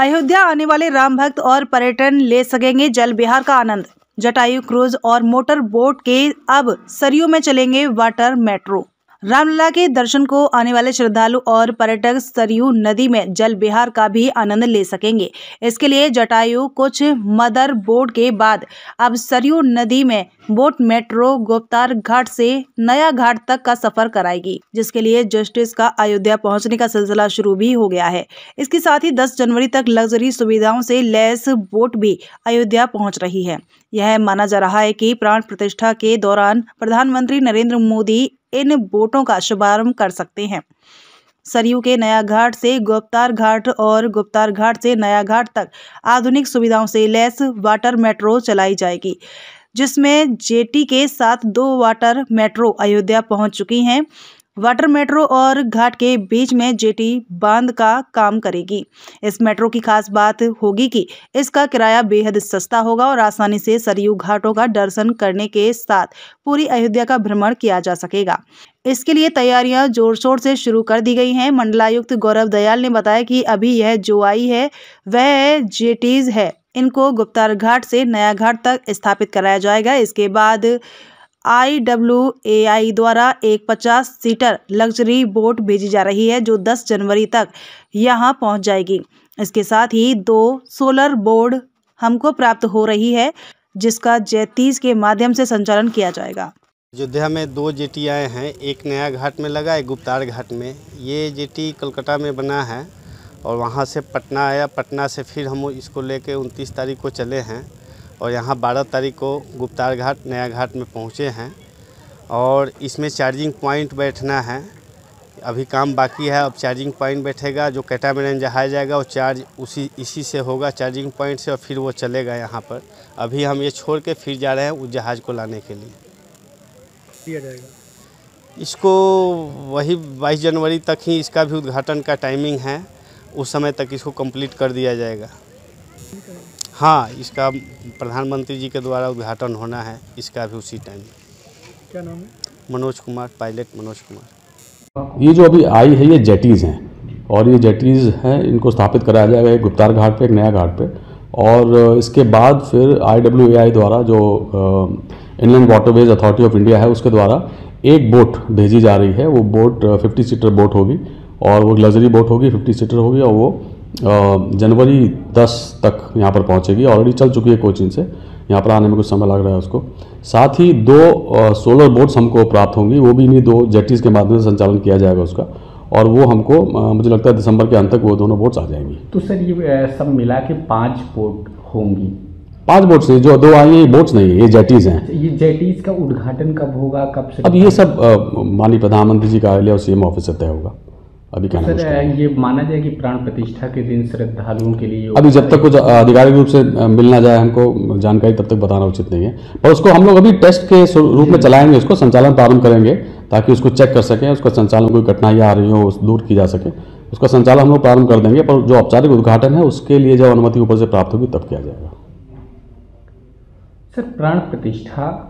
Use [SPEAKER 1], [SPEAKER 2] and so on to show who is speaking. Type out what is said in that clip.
[SPEAKER 1] अयोध्या आने वाले राम भक्त और पर्यटन ले सकेंगे जल बिहार का आनंद जटायु क्रूज और मोटर बोट के अब सरयू में चलेंगे वाटर मेट्रो रामलला के दर्शन को आने वाले श्रद्धालु और पर्यटक सरयू नदी में जल विहार का भी आनंद ले सकेंगे इसके लिए जटायु कुछ मदर बोर्ड के बाद अब सरयू नदी में बोट मेट्रो गोप्तार घाट से नया घाट तक का सफर कराएगी जिसके लिए जस्टिस का अयोध्या पहुंचने का सिलसिला शुरू भी हो गया है इसके साथ ही दस जनवरी तक लग्जरी सुविधाओं से लैस बोट भी अयोध्या पहुँच रही है यह माना जा रहा है की प्राण प्रतिष्ठा के दौरान प्रधानमंत्री नरेंद्र मोदी इन बोटों का शुभारंभ कर सकते हैं सरयू के नया घाट से गुप्तार घाट और गुप्तार घाट से नया घाट तक आधुनिक सुविधाओं से लैस वाटर मेट्रो चलाई जाएगी जिसमें जेटी के साथ दो वाटर मेट्रो अयोध्या पहुंच चुकी हैं वाटर मेट्रो और घाट के बीच में जेटी बांध का काम करेगी इस मेट्रो की खास बात होगी कि इसका किराया बेहद सस्ता होगा और आसानी से सरयू घाटों का दर्शन करने के साथ पूरी अयोध्या का भ्रमण किया जा सकेगा इसके लिए तैयारियां जोर शोर से शुरू कर दी गई हैं मंडलायुक्त गौरव दयाल ने बताया कि अभी यह जो आई है वह जेटीज है इनको गुप्तार घाट से नया घाट तक स्थापित कराया जाएगा इसके बाद आईडब्ल्यूएआई द्वारा एक 50 सीटर लग्जरी बोट भेजी जा रही है जो 10 जनवरी तक यहां पहुंच जाएगी इसके साथ ही दो सोलर बोर्ड हमको प्राप्त हो रही है जिसका जैतीस के माध्यम से संचालन किया जाएगा
[SPEAKER 2] अयोध्या में दो आए हैं एक नया घाट में लगा है गुप्तार घाट में ये जेटी कलकत्ता में बना है और वहाँ से पटना आया पटना से फिर हम इसको लेके 29 तारीख को चले हैं और यहाँ 12 तारीख को गुप्तार घाट नया घाट में पहुँचे हैं और इसमें चार्जिंग पॉइंट बैठना है अभी काम बाकी है अब चार्जिंग पॉइंट बैठेगा जो कैटामिनन जहाज जाएगा वो चार्ज उसी इसी से होगा चार्जिंग पॉइंट से और फिर वो चलेगा यहाँ पर अभी हम ये छोड़ के फिर जा रहे हैं उस जहाज़ को लाने के लिए दिया जाएगा इसको वही बाईस जनवरी तक ही इसका भी उद्घाटन का टाइमिंग है उस समय तक इसको कंप्लीट कर दिया जाएगा हाँ इसका प्रधानमंत्री जी के द्वारा उद्घाटन होना है इसका भी उसी टाइम क्या नाम है मनोज कुमार पायलट मनोज कुमार
[SPEAKER 3] ये जो अभी आई है ये जेटीज़ हैं और ये जेटीज़ हैं इनको स्थापित कराया जाएगा एक गुप्तार घाट पे एक नया घाट पे और इसके बाद फिर आई द्वारा जो inland waterways authority of India है उसके द्वारा एक बोट भेजी जा रही है वो बोट फिफ्टी सीटर बोट होगी और वो लग्जरी बोट होगी फिफ्टी सीटर होगी और वो जनवरी 10 तक यहाँ पर पहुँचेगी ऑलरेडी चल चुकी है कोचिंग से यहाँ पर आने में कुछ समय लग रहा है उसको साथ ही दो सोलर बोट्स हमको प्राप्त होंगी वो भी इन्हीं दो जेटीज़ के माध्यम से संचालन किया जाएगा उसका और वो हमको मुझे लगता है दिसंबर के अंत तक वो दोनों बोट्स आ जाएंगी तो सर ये सब मिला के पाँच बोट होंगी पांच बोट्स नहीं जो दो आई हैं ये बोट्स नहीं ये जेटीज हैं ये जेटीज का उद्घाटन कब होगा कब से अब ये सब माननीय प्रधानमंत्री जी कार्यालय और सीएम ऑफिस से तय होगा अभी कहना सर ये माना जाए कि प्राण प्रतिष्ठा के दिन श्रद्धालुओं के लिए अभी जब तक कुछ आधिकारिक रूप से मिलना जाए हमको जानकारी तब तक बताना उचित नहीं है पर उसको हम लोग अभी टेस्ट के रूप में चलाएंगे उसको संचालन प्रारंभ करेंगे ताकि उसको चेक कर सकें उसका संचालन कोई कठिनाइयाँ आ रही हो दूर की जा सके उसका संचालन हम लोग प्रारंभ कर देंगे पर जो औपचारिक उद्घाटन है उसके लिए जब अनुमति ऊपर से प्राप्त होगी तब किया जाएगा
[SPEAKER 1] सर प्राण प्रतिष्ठा